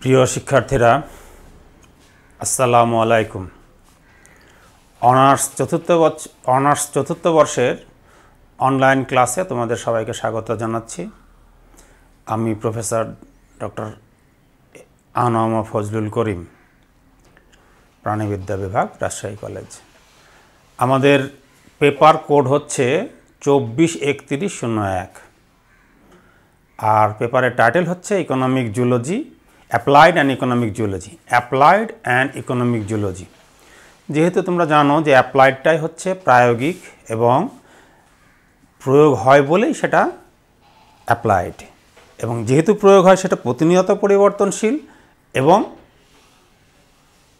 প্রিয় শিক্ষার্থীরা আসসালামু আলাইকুম অনার্স চতুর্থ অনার্স চতুর্থ বর্ষের অনলাইন ক্লাসে তোমাদের সবাইকে স্বাগত জানাচ্ছি আমি প্রফেসর ডক্টর আনোয়ামা ফজলুল করিম প্রাণীবিদ্যা বিভাগ রাজশাহী কলেজ আমাদের পেপার কোড হচ্ছে চব্বিশ একত্রিশ শূন্য এক আর পেপারের টাইটেল হচ্ছে economic zoology applied and economic geology applied and economic geology যেহেতু তোমরা জানো যে অ্যাপ্লাইডটাই হচ্ছে প্রায়োগিক এবং প্রয়োগ হয় বলেই সেটা অ্যাপ্লাইড এবং যেহেতু প্রয়োগ হয় সেটা প্রতিনিয়ত পরিবর্তনশীল এবং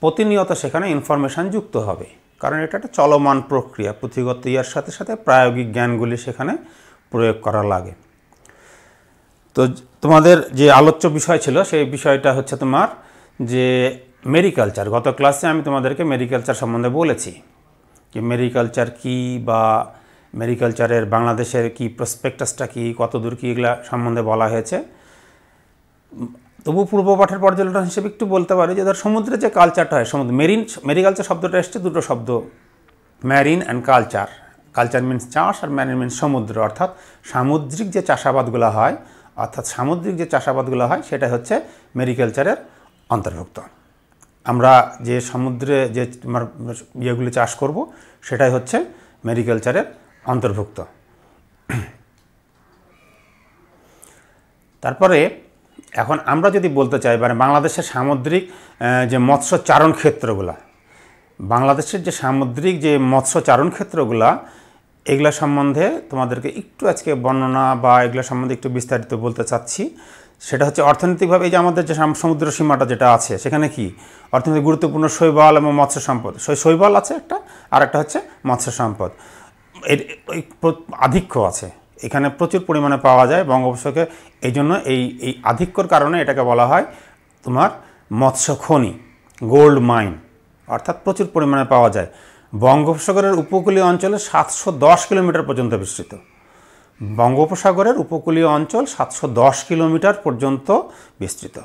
প্রতিনিয়ত সেখানে ইনফরমেশান যুক্ত হবে কারণ এটা একটা চলমান প্রক্রিয়া পুঁথিগত ইয়ার সাথে সাথে প্রায়োগিক জ্ঞানগুলি সেখানে প্রয়োগ করা লাগে তো তোমাদের যে আলোচ্য বিষয় ছিল সেই বিষয়টা হচ্ছে তোমার যে মেরিকালচার গত ক্লাসে আমি তোমাদেরকে মেরিকালচার সম্বন্ধে বলেছি যে মেরিকালচার কি বা মেরিকালচারের বাংলাদেশের কি প্রসপেক্টাসটা কী কত দূর কী এগুলা সম্বন্ধে বলা হয়েছে তবু পূর্ব পাঠের পর্যটন হিসেবে একটু বলতে পারি যে ধর সমুদ্রে যে কালচারটা হয় সমুদ্র মেরিন মেরিকালচার শব্দটা এসছে দুটো শব্দ marine and culture culture means চাষ আর ম্যারিন মিনস সমুদ্র অর্থাৎ সামুদ্রিক যে চাষাবাদগুলো হয় অর্থাৎ সামুদ্রিক যে চাষাবাদগুলো হয় সেটা হচ্ছে মেরিকালচারের অন্তর্ভুক্ত আমরা যে সমুদ্রে যে ইয়েগুলি চাষ করব সেটাই হচ্ছে মেরিকালচারের অন্তর্ভুক্ত তারপরে এখন আমরা যদি বলতে চাই মানে বাংলাদেশের সামুদ্রিক যে মৎস্য চারণ ক্ষেত্রগুলা বাংলাদেশের যে সামুদ্রিক যে মৎস্য চারণ ক্ষেত্রগুলা এগুলা সম্বন্ধে তোমাদেরকে একটু আজকে বর্ণনা বা এগুলা সম্বন্ধে একটু বিস্তারিত বলতে চাচ্ছি সেটা হচ্ছে অর্থনৈতিকভাবে এই যে আমাদের যে সমুদ্র সীমাটা যেটা আছে সেখানে কি অর্থনৈতিক গুরুত্বপূর্ণ শৈবাল এবং মৎস্য সম্পদ শৈবাল আছে একটা আর একটা হচ্ছে মৎস্য সম্পদ এর আধিক্য আছে এখানে প্রচুর পরিমাণে পাওয়া যায় বঙ্গোপসাগরে এই জন্য এই এই আধিক্যর কারণে এটাকে বলা হয় তোমার মৎস্য খনি গোল্ড মাইন অর্থাৎ প্রচুর পরিমাণে পাওয়া যায় বঙ্গোপসাগরের উপকূলীয় অঞ্চলে সাতশো দশ কিলোমিটার পর্যন্ত বিস্তৃত বঙ্গোপসাগরের উপকূলীয় অঞ্চল সাতশো দশ কিলোমিটার পর্যন্ত বিস্তৃত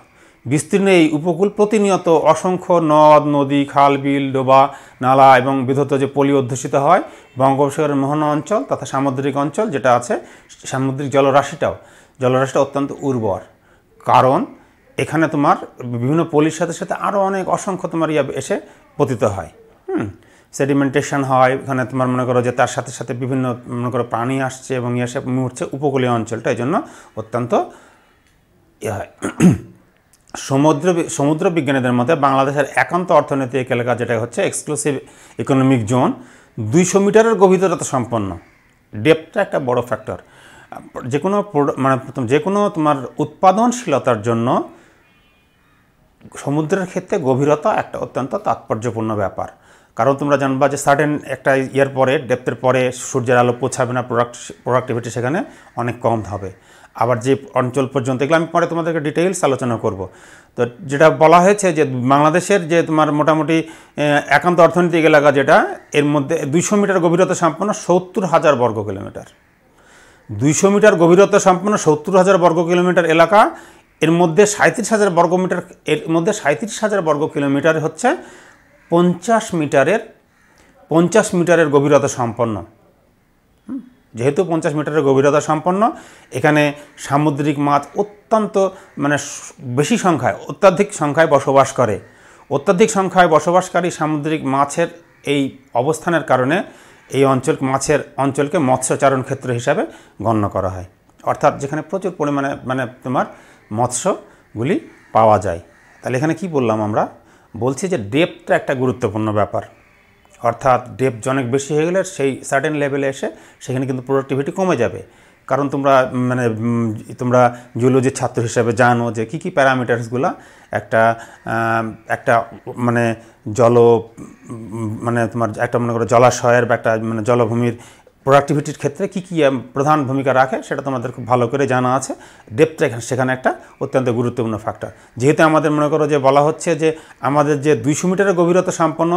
বিস্তীর্ণ এই উপকূল প্রতিনিয়ত অসংখ্য নদ নদী খাল বিল ডোবা নালা এবং বিধত যে পলি অধ্যুষিত হয় বঙ্গোপসাগরের মোহনা অঞ্চল তথা সামুদ্রিক অঞ্চল যেটা আছে সামুদ্রিক জলরাশিটাও জলরাশিটা অত্যন্ত উর্বর কারণ এখানে তোমার বিভিন্ন পলির সাথে সাথে আরও অনেক অসংখ্য তোমার ইয়া এসে পতিত হয় হুম সেডিমেন্টেশন হয় ওখানে তোমার মনে করো যে তার সাথে সাথে বিভিন্ন মনে করো প্রাণী আসছে এবং ইয়ে সে উপকূলীয় অঞ্চলটা এই জন্য অত্যন্ত ইয়ে হয় সমুদ্র সমুদ্র বিজ্ঞানীদের মতে বাংলাদেশের একান্ত অর্থনৈতিক এলাকা যেটা হচ্ছে এক্সক্লুসিভ ইকোনমিক জোন দুইশো মিটারের গভীরতা সম্পন্ন ডেপটা একটা বড় ফ্যাক্টর যে কোনো মানে যে কোনো তোমার উৎপাদনশীলতার জন্য সমুদ্রের ক্ষেত্রে গভীরতা একটা অত্যন্ত তাৎপর্যপূর্ণ ব্যাপার কারণ তোমরা জানবা যে সার্টেন একটা ইয়ার পরে ডেপ্থের পরে সূর্যের আলো পৌঁছাবে না প্রোডাক্ট প্রোডাক্টিভিটি সেখানে অনেক কম হবে আবার যে অঞ্চল পর্যন্ত এগুলো আমি পরে তোমাদেরকে ডিটেইলস আলোচনা করব তো যেটা বলা হয়েছে যে বাংলাদেশের যে তোমার মোটামুটি একান্ত অর্থনৈতিক এলাকা যেটা এর মধ্যে দুইশো মিটার গভীরতা সম্পন্ন সত্তর হাজার বর্গ কিলোমিটার দুইশো মিটার গভীরতা সম্পন্ন সত্তর হাজার বর্গ কিলোমিটার এলাকা এর মধ্যে সাঁত্রিশ হাজার বর্গ মিটার এর মধ্যে সাঁত্রিশ হাজার বর্গ কিলোমিটার হচ্ছে পঞ্চাশ মিটারের পঞ্চাশ মিটারের গভীরতা সম্পন্ন যেহেতু পঞ্চাশ মিটারের গভীরতা সম্পন্ন এখানে সামুদ্রিক মাছ অত্যন্ত মানে বেশি সংখ্যায় অত্যাধিক সংখ্যায় বসবাস করে অত্যাধিক সংখ্যায় বসবাসকারী সামুদ্রিক মাছের এই অবস্থানের কারণে এই অঞ্চল মাছের অঞ্চলকে মৎস্যচারণ ক্ষেত্র হিসাবে গণ্য করা হয় অর্থাৎ যেখানে প্রচুর পরিমাণে মানে তোমার মৎস্যগুলি পাওয়া যায় তাহলে এখানে কি বললাম আমরা বলছি যে ডেপটা একটা গুরুত্বপূর্ণ ব্যাপার অর্থাৎ ডেপ অনেক বেশি হয়ে গেলে সেই সার্টেন লেভেলে এসে সেখানে কিন্তু প্রোডাক্টিভিটি কমে যাবে কারণ তোমরা মানে তোমরা জুলজির ছাত্র হিসাবে জানো যে কী কী প্যারামিটার্সগুলো একটা একটা মানে জল মানে তোমার একটা মনে করো জলাশয়ের বা একটা মানে জলভূমির প্রোডাক্টিভিটির ক্ষেত্রে কী কী প্রধান ভূমিকা রাখে সেটা তোমাদের খুব ভালো করে জানা আছে ডেপটা এখানে সেখানে একটা অত্যন্ত গুরুত্বপূর্ণ ফ্যাক্টর যেহেতু আমাদের মনে করো যে বলা হচ্ছে যে আমাদের যে দুইশো মিটারের গভীরতা সম্পন্ন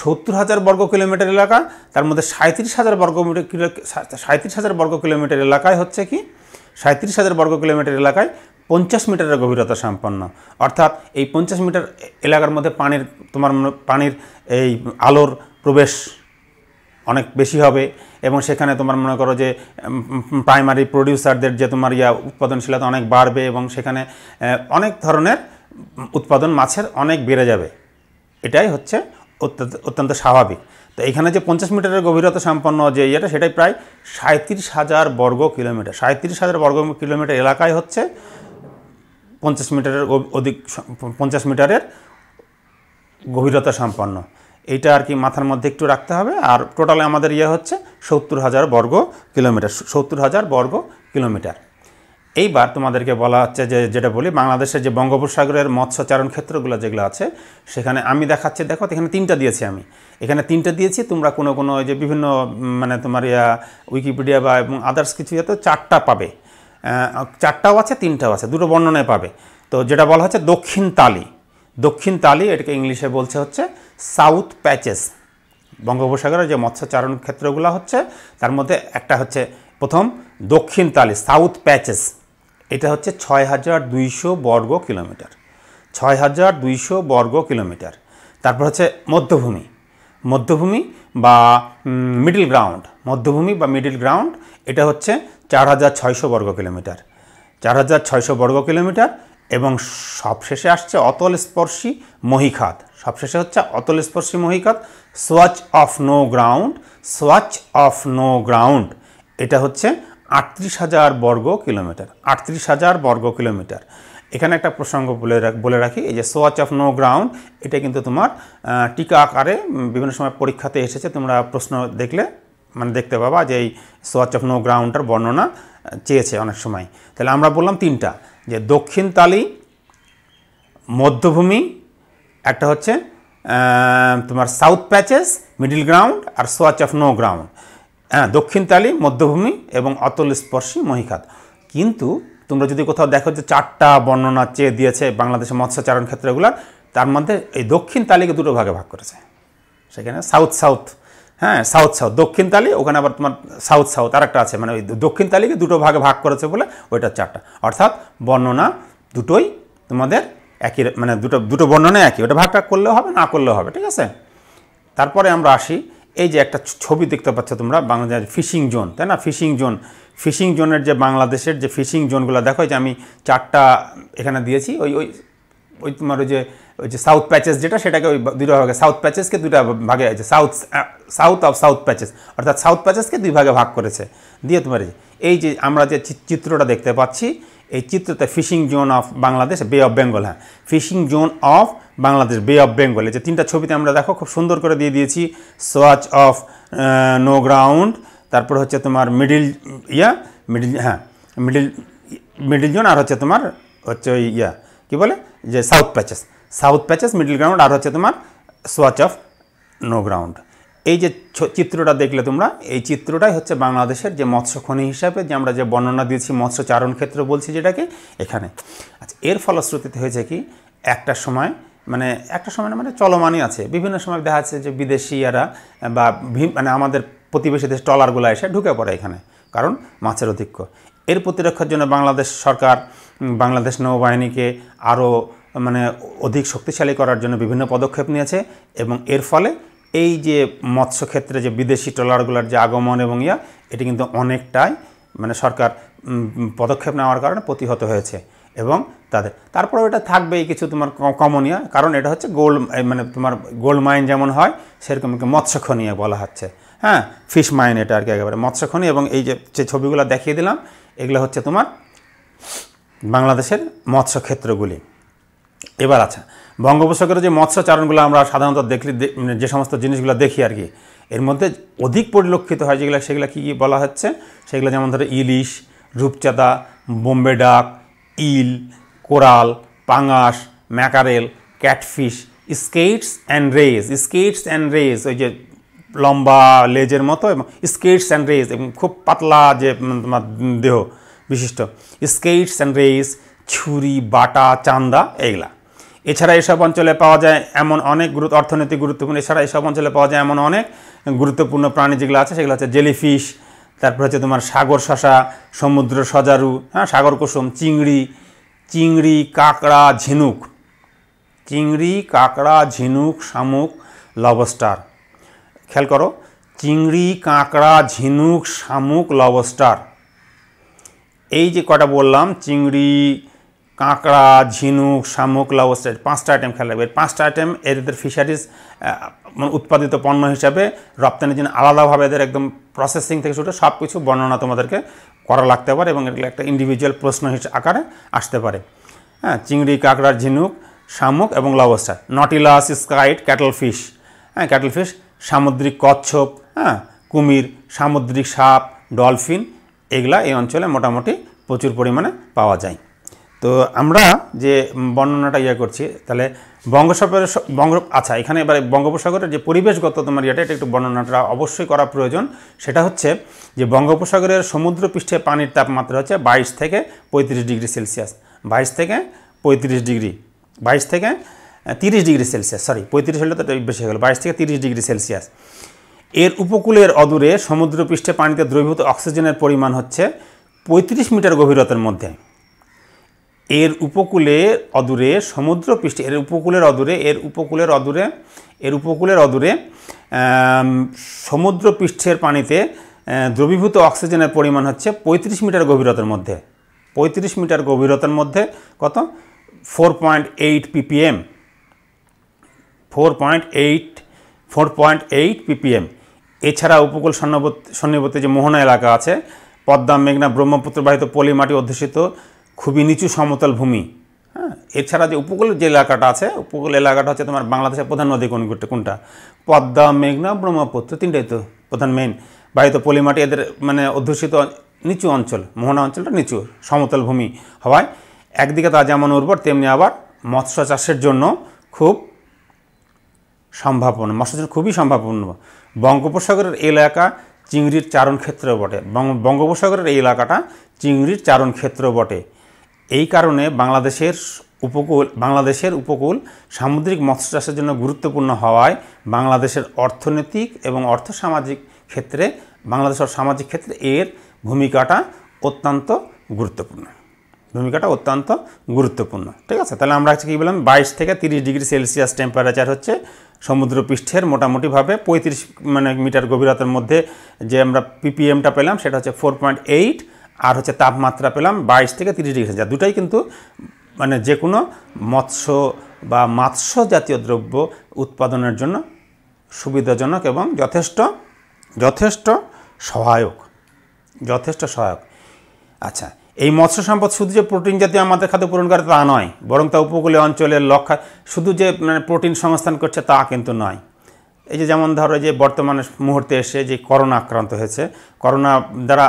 সত্তর হাজার বর্গ কিলোমিটার এলাকা তার মধ্যে সাঁত্রিশ হাজার বর্গ সাঁত্রিশ হাজার বর্গ কিলোমিটার এলাকায় হচ্ছে কি সাঁত্রিশ হাজার বর্গ কিলোমিটার এলাকায় পঞ্চাশ মিটারের গভীরতা সম্পন্ন অর্থাৎ এই পঞ্চাশ মিটার এলাকার মধ্যে পানির তোমার পানির এই আলোর প্রবেশ অনেক বেশি হবে এবং সেখানে তোমার মনে করো যে প্রাইমারি প্রডিউসারদের যে তোমার ইয়া উৎপাদনশীলতা অনেক বাড়বে এবং সেখানে অনেক ধরনের উৎপাদন মাছের অনেক বেড়ে যাবে এটাই হচ্ছে অত্যন্ত স্বাভাবিক তো এখানে যে পঞ্চাশ মিটারের গভীরতা সম্পন্ন যে ইয়েটা সেটাই প্রায় সাঁত্রিশ হাজার বর্গ কিলোমিটার সাঁত্রিশ হাজার বর্গ কিলোমিটার এলাকায় হচ্ছে পঞ্চাশ মিটারের অধিক পঞ্চাশ মিটারের গভীরতা সম্পন্ন এইটা আর কি মাথার মধ্যে একটু রাখতে হবে আর টোটালে আমাদের ইয়ে হচ্ছে সত্তর হাজার বর্গ কিলোমিটার সত্তর হাজার বর্গ কিলোমিটার এইবার তোমাদেরকে বলা হচ্ছে যে যেটা বলি বাংলাদেশের যে বঙ্গোপসাগরের মৎস্যচারণ ক্ষেত্রগুলো যেগুলো আছে সেখানে আমি দেখাচ্ছি দেখো এখানে তিনটা দিয়েছি আমি এখানে তিনটা দিয়েছি তোমরা কোনো কোনো যে বিভিন্ন মানে তোমার ইয়া উইকিপিডিয়া বা এবং আদার্স কিছু ইয়েতে চারটা পাবে চারটাও আছে তিনটাও আছে দুটো বর্ণনায় পাবে তো যেটা বলা হচ্ছে দক্ষিণ তালি দক্ষিণ তালি এটাকে ইংলিশে বলছে হচ্ছে সাউথ প্যাচেস বঙ্গোপসাগরে যে মৎস্যচারণ ক্ষেত্রগুলো হচ্ছে তার মধ্যে একটা হচ্ছে প্রথম দক্ষিণ তালি সাউথ প্যাচেস এটা হচ্ছে ছয় হাজার দুইশো বর্গ কিলোমিটার ছয় হাজার দুইশো বর্গ কিলোমিটার তারপর হচ্ছে মধ্যভূমি মধ্যভূমি বা মিডিল গ্রাউন্ড মধ্যভূমি বা মিডিল গ্রাউন্ড এটা হচ্ছে চার হাজার ছয়শো বর্গ কিলোমিটার চার হাজার ছয়শো বর্গ কিলোমিটার এবং সবশেষে আসছে অতল স্পর্শী মহিখাত সবশেষে হচ্ছে অতল স্পর্শী মহিখাত swatch of no ground swatch of no ground এটা হচ্ছে আটত্রিশ হাজার বর্গ কিলোমিটার আটত্রিশ হাজার বর্গ কিলোমিটার এখানে একটা প্রসঙ্গ বলে বলে রাখি এই যে সোয়াচ অফ নো গ্রাউন্ড এটা কিন্তু তোমার টিকা আকারে বিভিন্ন সময় পরীক্ষাতে এসেছে তোমরা প্রশ্ন দেখলে মানে দেখতে পাবা যে এই সোয়াচ অফ নো গ্রাউন্ডটার বর্ণনা চেয়েছে অনেক সময় তাহলে আমরা বললাম তিনটা যে দক্ষিণ তালি মধ্যভূমি একটা হচ্ছে তোমার সাউথ প্যাচেস মিডিল গ্রাউন্ড আর সোয়াচ অফ নো গ্রাউন্ড হ্যাঁ দক্ষিণ তালি মধ্যভূমি এবং অতল স্পর্শী মহিখাত কিন্তু তোমরা যদি কোথাও দেখো যে চারটা বর্ণনা চেয়ে দিয়েছে বাংলাদেশের মৎস্যচারণ ক্ষেত্রগুলো তার মধ্যে এই দক্ষিণ তালিকে দুটো ভাগে ভাগ করেছে সেখানে সাউথ সাউথ হ্যাঁ সাউথ সাউথ দক্ষিণ তালি ওখানে আবার তোমার সাউথ সাউথ আর একটা আছে মানে ওই দক্ষিণ তালিকে দুটো ভাগে ভাগ করেছে বলে ওইটা চারটা অর্থাৎ বর্ণনা দুটোই তোমাদের একই মানে দুটো দুটো বর্ণনা একই ওটা ভাগ ভাগ করলেও হবে না করলেও হবে ঠিক আছে তারপরে আমরা আসি এই যে একটা ছবি দেখতে পাচ্ছ তোমরা বাংলাদেশের ফিশিং জোন তাই না ফিশিং জোন ফিশিং জোনের যে বাংলাদেশের যে ফিশিং জোনগুলো দেখো যে আমি চারটা এখানে দিয়েছি ওই ওই ওই তোমার ওই যে ওই যে সাউথ প্যাচেস যেটা সেটাকে ওই দুটো ভাগে সাউথ প্যাচেসকে দুটা ভাগে আছে south south of south patches অর্থাৎ সাউথ প্যাচেসকে দুই ভাগে ভাগ করেছে দিয়ে তোমার এই যে আমরা যে চিত্রটা দেখতে পাচ্ছি এই চিত্রতে fishing zone of Bangladesh bay of Bengal হ্যাঁ fishing zone of Bangladesh bay of বেঙ্গলে যে তিনটা ছবিতে আমরা দেখো খুব সুন্দর করে দিয়ে দিয়েছি সোয়াচ অফ নো গ্রাউন্ড তারপর হচ্ছে তোমার মিডিল ইয়া মিডিল হ্যাঁ মিডিল মিডিল জোন আর হচ্ছে তোমার হচ্ছে ওই ইয়া কী বলে যে south patches south patches middle ground আর হচ্ছে তোমার সোয়াচ অফ নো গ্রাউন্ড এই যে চিত্রটা দেখলে তোমরা এই চিত্রটাই হচ্ছে বাংলাদেশের যে মৎস্য খনি হিসাবে যে আমরা যে বর্ণনা দিয়েছি মৎস্য চারণ ক্ষেত্র বলছি যেটাকে এখানে আচ্ছা এর ফলশ্রুতিতে হয়েছে কি একটা সময় মানে একটা সময় মানে চলমানই আছে বিভিন্ন সময় দেখা যাচ্ছে যে বিদেশিয়ারা বা মানে আমাদের প্রতিবেশী দেশ ট্রলারগুলো এসে ঢুকে পড়ে এখানে কারণ মাছের অধিক্য এর প্রতিরক্ষার জন্য বাংলাদেশ সরকার বাংলাদেশ নৌবাহিনীকে আরও মানে অধিক শক্তিশালী করার জন্য বিভিন্ন পদক্ষেপ নিয়েছে এবং এর ফলে এই যে মৎস্য ক্ষেত্রে যে বিদেশি ট্রলারগুলোর যে আগমন এবং ইয়া এটি কিন্তু অনেকটাই মানে সরকার পদক্ষেপ নেওয়ার কারণে প্রতিহত হয়েছে এবং তাদের তারপরেও এটা থাকবেই কিছু তোমার কমনীয় কারণ এটা হচ্ছে গোল্ড মানে তোমার গোল্ড মাইন যেমন হয় সেরকম মৎস্যখনীয় বলা হচ্ছে হ্যাঁ ফিশ মাইন এটা আর কি একেবারে মৎস্যখনী এবং এই যে ছবিগুলো দেখিয়ে দিলাম এগুলো হচ্ছে তোমার বাংলাদেশের মৎস্য ক্ষেত্রগুলি এবার আচ্ছা বঙ্গোপসাগরের যে মৎস্যচারণগুলো আমরা সাধারণত দেখলি মানে যে সমস্ত জিনিসগুলো দেখি আর কি এর মধ্যে অধিক পরিলক্ষিত হয় যেগুলো সেগুলো কী কী বলা হচ্ছে সেগুলো যেমন ধরো ইলিশ রূপচাঁদা বোম্বে ডাক ইল কোরাল পাঙাশ mackerel catfish skates and rays skates and rays ওই যে লম্বা লেজের মতো এবং স্কেটস অ্যান্ড রেস এবং খুব পাতলা যে তোমার দেহ বিশিষ্ট স্কেটস অ্যান্ড রেস ছুরি বাটা চান্দা এইগুলা এছাড়া এসব অঞ্চলে পাওয়া যায় এমন অনেক গুরুত্ব অর্থনৈতিক গুরুত্বপূর্ণ এছাড়া এসব অঞ্চলে পাওয়া যায় এমন অনেক গুরুত্বপূর্ণ প্রাণী যেগুলো আছে সেগুলো হচ্ছে জেলিফিশ তারপর হচ্ছে তোমার সাগর শশা সমুদ্র সজারু হ্যাঁ সাগর কুসুম চিংড়ি চিংড়ি কাঁকড়া ঝিনুক চিংড়ি কাঁকড়া ঝিনুক শামুক লবস্টার খেয়াল করো চিংড়ি কাঁকড়া ঝিনুক শামুক লবস্টার এই যে কটা বললাম চিংড়ি কাঁকড়া ঝিনুক শামুক লাউস্টেট পাঁচটা আইটেম খেয়াল রাখবে পাঁচটা আইটেম এদের ফিশারিজ উৎপাদিত পণ্য হিসাবে রপ্তানির জন্য আলাদাভাবে এদের একদম প্রসেসিং থেকে শুরু সব কিছু বর্ণনা তোমাদেরকে করা লাগতে পারে এবং এগুলো একটা ইন্ডিভিজুয়াল প্রশ্ন আকারে আসতে পারে হ্যাঁ চিংড়ি কাঁকড়ার ঝিনুক শামুক এবং lobster nautilus squid cuttlefish হ্যাঁ ক্যাটল ফিশ সামুদ্রিক কচ্ছপ হ্যাঁ কুমির সামুদ্রিক সাপ ডলফিন এগুলা এই অঞ্চলে মোটামুটি প্রচুর পরিমাণে পাওয়া যায় তো আমরা যে বর্ণনাটা ইয়ে করছি তাহলে বঙ্গোসাগরের বঙ্গ আচ্ছা এখানে এবারে বঙ্গোপসাগরের যে পরিবেশগত তোমার ইয়েটা এটা একটু বর্ণনাটা অবশ্যই করা প্রয়োজন সেটা হচ্ছে যে বঙ্গোপসাগরের সমুদ্রপৃষ্ঠে পানির তাপমাত্রা হচ্ছে বাইশ থেকে পঁয়ত্রিশ ডিগ্রি সেলসিয়াস বাইশ থেকে পঁয়ত্রিশ ডিগ্রি বাইশ থেকে তিরিশ ডিগ্রি সেলসিয়াস সরি পঁয়ত্রিশ হলে তো বেশি হয়ে গেল বাইশ থেকে তিরিশ ডিগ্রি সেলসিয়াস এর উপকূলের অদূরে সমুদ্রপৃষ্ঠে পানিতে দ্রবীভূত অক্সিজেনের পরিমাণ হচ্ছে পঁয়ত্রিশ মিটার গভীরতার মধ্যে এর উপকূলে অদূরে সমুদ্র পৃষ্ঠে এর উপকূলের অদূরে এর উপকূলের অদূরে এর উপকূলের অদূরে সমুদ্র পৃষ্ঠের পানিতে দ্রবীভূত অক্সিজেনের পরিমাণ হচ্ছে ৩৫ মিটার গভীরতার মধ্যে ৩৫ মিটার গভীরতার মধ্যে কত four point eight ppm four point eight four point eight ppm এছাড়া উপকূল সন্নিবত সন্নিবতে যে মোহনা এলাকা আছে পদ্মা মেঘনা ব্রহ্মপুত্র বাহিত পলিমাটি অধ্যুষিত খুবই নিচু সমতল ভূমি হ্যাঁ এছাড়া যে উপকূল যে এলাকাটা আছে উপকূল এলাকাটা হচ্ছে তোমার বাংলাদেশের প্রধান নদী কোন কোনটা পদ্মা মেঘনা ব্রহ্মপুত্র তিনটাই তো প্রধান মেইন বাড়িতে পলিমাটি এদের মানে অধ্যুষিত নিচু অঞ্চল মোহনা অঞ্চলটা নিচু সমতল ভূমি হওয়ায় একদিকে তা যেমন উর্বর তেমনি আবার মৎস্য চাষের জন্য খুব সম্ভাবনা মৎস্য চাষ খুবই সম্ভাবনা বঙ্গোপসাগরের এলাকা চিংড়ির চারণ ক্ষেত্র বটে বঙ্গোপসাগরের এই এলাকাটা চিংড়ির চারণ ক্ষেত্র বটে এই কারণে বাংলাদেশের উপকূল বাংলাদেশের উপকূল সামুদ্রিক মৎস্য চাষের জন্য গুরুত্বপূর্ণ হওয়ায় বাংলাদেশের অর্থনৈতিক এবং অর্থসামাজিক ক্ষেত্রে বাংলাদেশের সামাজিক ক্ষেত্রে এর ভূমিকাটা অত্যন্ত গুরুত্বপূর্ণ ভূমিকাটা অত্যন্ত গুরুত্বপূর্ণ ঠিক আছে তাহলে আমরা আজকে কী বললাম বাইশ থেকে তিরিশ ডিগ্রি সেলসিয়াস টেম্পারেচার হচ্ছে সমুদ্রপৃষ্ঠের মোটামুটিভাবে পঁয়ত্রিশ মানে মিটার গভীরতার মধ্যে যে আমরা পিপিএমটা পেলাম সেটা হচ্ছে ফোর পয়েন্ট এইট আর হচ্ছে তাপমাত্রা পেলাম বাইশ থেকে তিরিশ ডিগ্রি সেলসিয়াস দুটাই কিন্তু মানে যে কোনো মৎস্য বা মাৎস্য জাতীয় দ্রব্য উৎপাদনের জন্য সুবিধাজনক এবং যথেষ্ট যথেষ্ট সহায়ক যথেষ্ট সহায়ক আচ্ছা এই মৎস্য সম্পদ শুধু যে প্রোটিন জাতীয় আমাদের খাদ্য পূরণ করে তা নয় বরং তা উপকূলীয় অঞ্চলের লক্ষ্য শুধু যে মানে প্রোটিন সংস্থান করছে তা কিন্তু নয় এই যে যেমন ধরো যে বর্তমানে মুহূর্তে এসে যে করোনা আক্রান্ত হয়েছে করোনা দ্বারা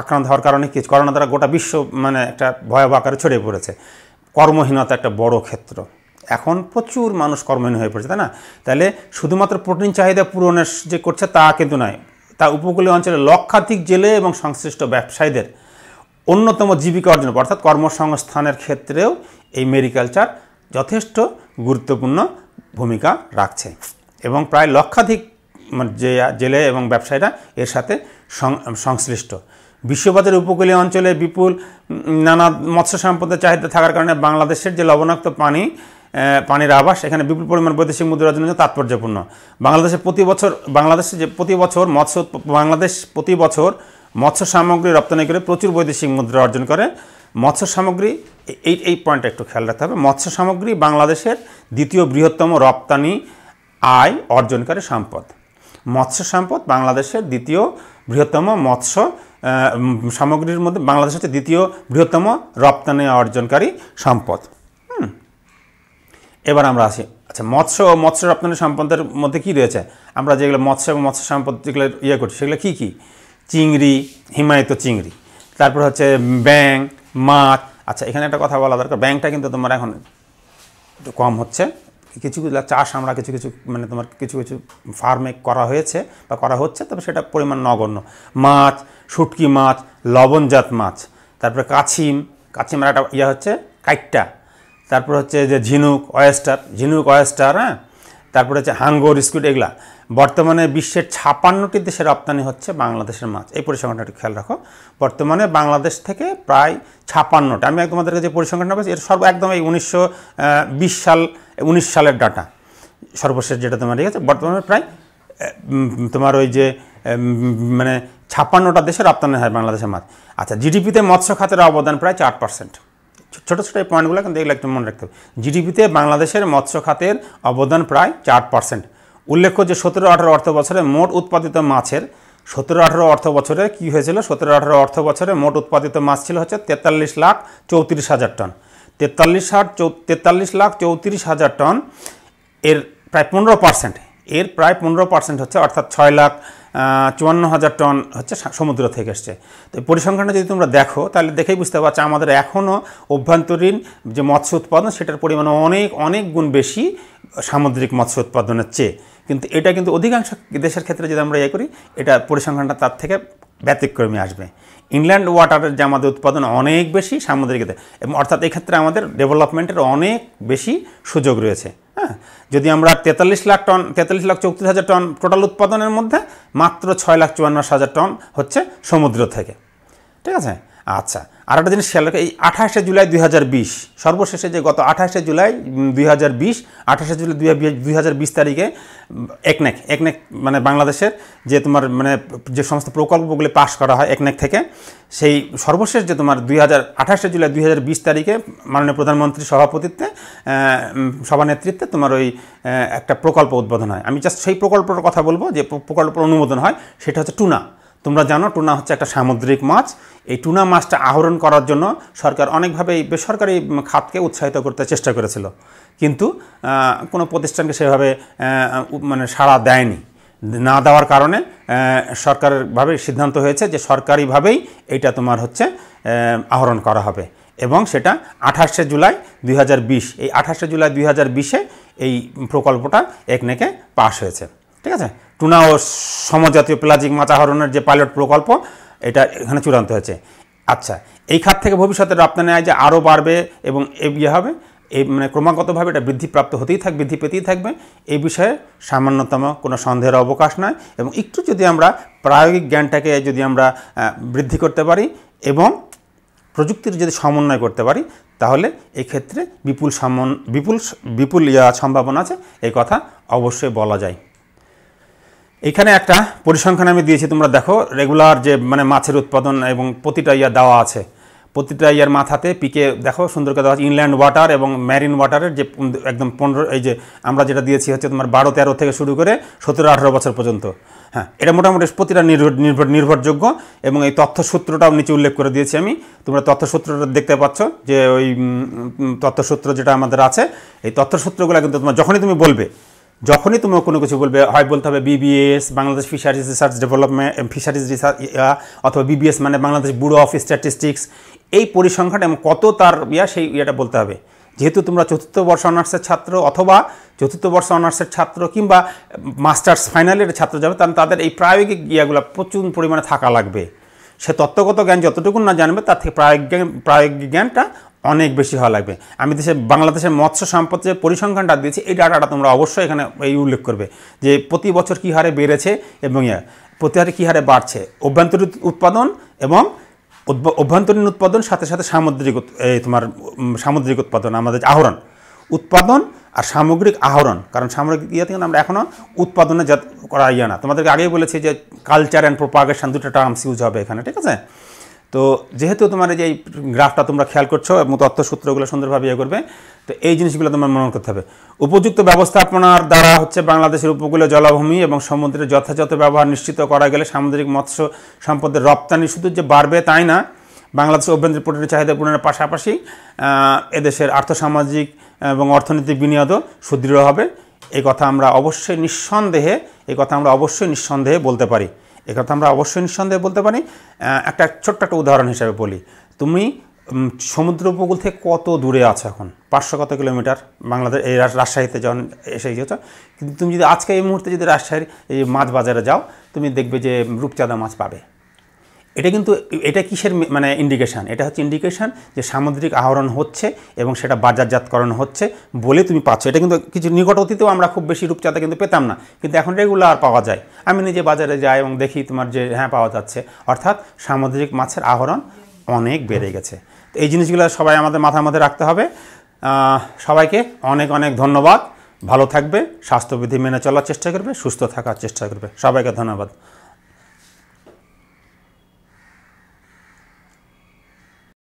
আক্রান্ত হওয়ার কারণে কি করোনা দ্বারা গোটা বিশ্ব মানে একটা ভয়াবহ আকারে ছড়িয়ে পড়েছে কর্মহীনতা একটা বড় ক্ষেত্র এখন প্রচুর মানুষ কর্মহীন হয়ে পড়েছে তাই না তাহলে শুধুমাত্র প্রোটিন চাহিদা পূরণের যে করছে তা কিন্তু নয় তা উপকূলীয় অঞ্চলে লক্ষাধিক জেলে এবং সংশ্লিষ্ট ব্যবসায়ীদের অন্যতম জীবিকা অর্জন অর্থাৎ কর্মসংস্থানের ক্ষেত্রেও এই মেরিকালচার যথেষ্ট গুরুত্বপূর্ণ ভূমিকা রাখছে এবং প্রায় লক্ষাধিক মানে যে জেলে এবং ব্যবসায়ীরা এর সাথে সংশ্লিষ্ট বিশ্ববাজারের উপকূলীয় অঞ্চলে বিপুল নানা মৎস্য সম্পদের চাহিদা থাকার কারণে বাংলাদেশের যে লবণাক্ত পানি পানির আবাস এখানে বিপুল পরিমাণ বৈদেশিক মুদ্রার জন্য তাৎপর্যপূর্ণ বাংলাদেশে প্রতি বছর বাংলাদেশে যে প্রতি বছর মৎস্য বাংলাদেশ প্রতি বছর মৎস্য সামগ্রী রপ্তানি করে প্রচুর বৈদেশিক মুদ্রা অর্জন করে মৎস্য সামগ্রী এই এই পয়েন্টটা একটু খেয়াল রাখতে হবে মৎস্য সামগ্রী বাংলাদেশের দ্বিতীয় বৃহত্তম রপ্তানি আয় অর্জনকারী সম্পদ মৎস্য সম্পদ বাংলাদেশের দ্বিতীয় বৃহত্তম মৎস্য সামগ্রীর মধ্যে বাংলাদেশ হচ্ছে দ্বিতীয় বৃহত্তম রপ্তানি অর্জনকারী সম্পদ এবার আমরা আসি আচ্ছা মৎস্য ও মৎস্য রপ্তানি সম্পদের মধ্যে কি রয়েছে আমরা যেগুলো মৎস্য এবং মৎস্য সম্পদ যেগুলো ইয়ে করছি সেগুলো কী কী চিংড়ি হিমায়িত চিংড়ি তারপর হচ্ছে ব্যাঙ্ক মাছ আচ্ছা এখানে একটা কথা বলা দরকার ব্যাংটা কিন্তু তোমার এখন একটু কম হচ্ছে কিছু কিছু চাষ আমরা কিছু কিছু মানে তোমার কিছু কিছু ফার্মে করা হয়েছে বা করা হচ্ছে তবে সেটা পরিমাণ নগণ্য মাছ শুটকি মাছ লবণজাত মাছ তারপরে কাছিম কাছিম মানে একটা ইয়ে হচ্ছে কাইটটা তারপর হচ্ছে যে ঝিনুক অয়েস্টার ঝিনুক অয়েস্টার হ্যাঁ তারপরে হচ্ছে হাঙ্গর স্কুইড এগুলা বর্তমানে বিশ্বের ছাপান্নটি দেশে রপ্তানি হচ্ছে বাংলাদেশের মাছ এই পরিসংখ্যানটা একটু খেয়াল রাখো বর্তমানে বাংলাদেশ থেকে প্রায় ছাপান্নটা আমি তোমাদেরকে যে পরিসংখ্যানটা বলছি এর সর্ব একদম এই উনিশশো সাল উনিশ সালের ডাটা সর্বশেষ যেটা তোমার ঠিক আছে বর্তমানে প্রায় তোমার ওই যে মানে ছাপান্নটা দেশে রপ্তানি হয় বাংলাদেশের মাছ আচ্ছা জিডিপিতে মৎস্য খাতের অবদান প্রায় চার পার্সেন্ট ছোটো ছোটো এই পয়েন্টগুলো কিন্তু এগুলো একটু মনে রাখতে হবে জিডিপিতে বাংলাদেশের মৎস্য খাতের অবদান প্রায় চার পার্সেন্ট উল্লেখ্য যে সতেরো আঠারো অর্থ বছরে মোট উৎপাদিত মাছের সতেরো আঠারো অর্থ বছরে কী হয়েছিল সতেরো আঠারো অর্থ বছরে মোট উৎপাদিত মাছ ছিল হচ্ছে তেতাল্লিশ লাখ চৌত্রিশ হাজার টন তেতাল্লিশ হাট তেতাল্লিশ লাখ চৌত্রিশ হাজার টন এর প্রায় পনেরো পার্সেন্ট এর প্রায় পনেরো পার্সেন্ট হচ্ছে অর্থাৎ ছয় লাখ চুয়ান্ন হাজার টন হচ্ছে সমুদ্র থেকে এসছে তো পরিসংখ্যানটা যদি তোমরা দেখো তাহলে দেখেই বুঝতে পারছো আমাদের এখনও অভ্যন্তরীণ যে মৎস্য উৎপাদন সেটার পরিমাণ অনেক অনেক গুণ বেশি সামুদ্রিক মৎস্য উৎপাদনের চেয়ে কিন্তু এটা কিন্তু অধিকাংশ দেশের ক্ষেত্রে যদি আমরা ইয়ে করি এটা পরিসংখ্যানটা তার থেকে ব্যতিক্রমী আসবে ইনল্যান্ড ওয়াটারের যে আমাদের উৎপাদন অনেক বেশি সামুদ্রিকতে এবং অর্থাৎ এক্ষেত্রে আমাদের ডেভেলপমেন্টের অনেক বেশি সুযোগ রয়েছে হ্যাঁ যদি আমরা তেতাল্লিশ লাখ টন তেতাল্লিশ লাখ চৌত্রিশ হাজার টন টোটাল উৎপাদনের মধ্যে মাত্র ছয় লাখ চুয়ান্ন হাজার টন হচ্ছে সমুদ্র থেকে ঠিক আছে আচ্ছা আর একটা জিনিস খেয়াল রাখে এই আঠাশে জুলাই দুই সর্বশেষে যে গত আঠাশে জুলাই দুই হাজার বিশ আঠাশে জুলাই দুই হাজার বিশ তারিখে একনেক একনেক মানে বাংলাদেশের যে তোমার মানে যে সমস্ত প্রকল্পগুলি পাশ করা হয় একনেক থেকে সেই সর্বশেষ যে তোমার দুই হাজার জুলাই দুই হাজার বিশ তারিখে মাননীয় প্রধানমন্ত্রীর সভাপতিত্বে সভা নেতৃত্বে তোমার ওই একটা প্রকল্প উদ্বোধন হয় আমি জাস্ট সেই প্রকল্পটার কথা বলবো যে প্রকল্পের অনুমোদন হয় সেটা হচ্ছে টুনা তোমরা জানো টুনা হচ্ছে একটা সামুদ্রিক মাছ এই টুনা মাছটা আহরণ করার জন্য সরকার অনেকভাবে এই বেসরকারি খাতকে উৎসাহিত করতে চেষ্টা করেছিল কিন্তু কোনো প্রতিষ্ঠানকে সেভাবে মানে সাড়া দেয়নি না দেওয়ার কারণে সরকারভাবে সিদ্ধান্ত হয়েছে যে সরকারিভাবেই এটা তোমার হচ্ছে আহরণ করা হবে এবং সেটা আঠাশে জুলাই দুই এই আঠাশে জুলাই দুই এই প্রকল্পটা একনেকে পাশ হয়েছে ঠিক আছে টুনা ও সমজাতীয় প্লাজিক মাছ আহরণের যে পাইলট প্রকল্প এটা এখানে চূড়ান্ত হয়েছে আচ্ছা এই খাত থেকে ভবিষ্যতে রপ্তানি আয় যে আরও বাড়বে এবং ইয়ে হবে এই মানে ক্রমাগতভাবে এটা বৃদ্ধিপ্রাপ্ত হতেই থাক বৃদ্ধি পেতেই থাকবে এই বিষয়ে সামান্যতম কোনো সন্দেহের অবকাশ নয় এবং একটু যদি আমরা প্রায়োগিক জ্ঞানটাকে যদি আমরা বৃদ্ধি করতে পারি এবং প্রযুক্তির যদি সমন্বয় করতে পারি তাহলে এক্ষেত্রে বিপুল সমন বিপুল বিপুল সম্ভাবনা আছে এই কথা অবশ্যই বলা যায় এখানে একটা পরিসংখ্যান আমি দিয়েছি তোমরা দেখো রেগুলার যে মানে মাছের উৎপাদন এবং প্রতিটা ইয়ার দেওয়া আছে প্রতিটা ইয়ার মাথাতে পিকে দেখো সুন্দর করে দেওয়া আছে ইনল্যান্ড ওয়াটার এবং ম্যারিন ওয়াটারের যে একদম পনেরো এই যে আমরা যেটা দিয়েছি হচ্ছে তোমার বারো তেরো থেকে শুরু করে সতেরো আঠেরো বছর পর্যন্ত হ্যাঁ এটা মোটামুটি প্রতিটা নির্ভর নির্ভরযোগ্য এবং এই তথ্যসূত্রটাও নিচে উল্লেখ করে দিয়েছি আমি তোমরা তথ্যসূত্রটা দেখতে পাচ্ছ যে ওই তথ্যসূত্র যেটা আমাদের আছে এই তথ্যসূত্রগুলো কিন্তু তোমার যখনই তুমি বলবে যখনই তুমি কোনো কিছু বলবে হয় বলতে হবে BBS Bangladesh fisheries research development fisheries research অথবা বিবিএস মানে বাংলাদেশ ব্যুরো অফ স্ট্যাটিস্টিক্স এই পরিসংখ্যাটা এবং কত তার ইয়া সেই ইয়েটা বলতে হবে যেহেতু তোমরা চতুর্থ বর্ষ অনার্সের ছাত্র অথবা চতুর্থ বর্ষ অনার্সের ছাত্র কিংবা মাস্টার্স ফাইনালের ছাত্র যাবে তাহলে তাদের এই প্রায়োগিক ইয়াগুলো প্রচুর পরিমাণে থাকা লাগবে সে তত্ত্বগত জ্ঞান যতটুকু না জানবে তার থেকে প্রায়োগিক প্রায়োগিক জ্ঞানটা অনেক বেশি হওয়া লাগবে আমি দেশে বাংলাদেশের মৎস্য সম্পদ যে পরিসংখ্যানটা দিয়েছি এই ডাটাটা তোমরা অবশ্যই এখানে এই উল্লেখ করবে যে প্রতি বছর কী হারে বেড়েছে এবং প্রতি হারে কী হারে বাড়ছে অভ্যন্তরীণ উৎপাদন এবং অভ্যন্তরীণ উৎপাদন সাথে সাথে সামুদ্রিক তোমার সামুদ্রিক উৎপাদন আমাদের আহরণ উৎপাদন আর সামগ্রিক আহরণ কারণ সামগ্রিক ইয়ে থেকে আমরা এখনও উৎপাদনে যা করা ইয়ে না তোমাদেরকে আগেই বলেছি যে কালচার অ্যান্ড প্রোপাগেশন দুটো টার্মস ইউজ হবে এখানে ঠিক আছে তো যেহেতু তোমার এই যে গ্রাফটা তোমরা খেয়াল করছো এবং তথ্যসূত্রগুলো সুন্দরভাবে ইয়ে করবে তো এই জিনিসগুলো তোমার মনে করতে হবে উপযুক্ত ব্যবস্থাপনার দ্বারা হচ্ছে বাংলাদেশের উপকূলীয় জলাভূমি এবং সমুদ্রের যথাযথ ব্যবহার নিশ্চিত করা গেলে সামুদ্রিক মৎস্য সম্পদের রপ্তানি শুধু যে বাড়বে তাই না বাংলাদেশের অভ্যন্তরীণ পোর্টের চাহিদা পূরণের পাশাপাশি এদেশের আর্থসামাজিক এবং অর্থনৈতিক বিনিয়োগও সুদৃঢ় হবে এই কথা আমরা অবশ্যই নিঃসন্দেহে এই কথা আমরা অবশ্যই নিঃসন্দেহে বলতে পারি একথা আমরা অবশ্যই নিঃসন্দেহে বলতে পারি একটা ছোট্ট একটা উদাহরণ হিসাবে বলি তুমি সমুদ্র উপকূল থেকে কত দূরে আছো এখন পাঁচশো কত কিলোমিটার বাংলাদেশ এই রাজশাহীতে যখন এসে গিয়েছ কিন্তু তুমি যদি আজকে এই মুহূর্তে যদি রাজশাহীর এই মাছ বাজারে যাও তুমি দেখবে যে রূপচাঁদা মাছ পাবে এটা কিন্তু এটা কিসের মানে ইন্ডিকেশান এটা হচ্ছে ইন্ডিকেশান যে সামুদ্রিক আহরণ হচ্ছে এবং সেটা বাজারজাতকরণ হচ্ছে বলে তুমি পাচ্ছ এটা কিন্তু কিছু নিকট অতীতেও আমরা খুব বেশি রূপচাঁদা কিন্তু পেতাম না কিন্তু এখন রেগুলার পাওয়া যায় আমি নিজে বাজারে যাই এবং দেখি তোমার যে হ্যাঁ পাওয়া যাচ্ছে অর্থাৎ সামুদ্রিক মাছের আহরণ অনেক বেড়ে গেছে তো এই জিনিসগুলো সবাই আমাদের মাথার মধ্যে রাখতে হবে সবাইকে অনেক অনেক ধন্যবাদ ভালো থাকবে স্বাস্থ্যবিধি মেনে চলার চেষ্টা করবে সুস্থ থাকার চেষ্টা করবে সবাইকে ধন্যবাদ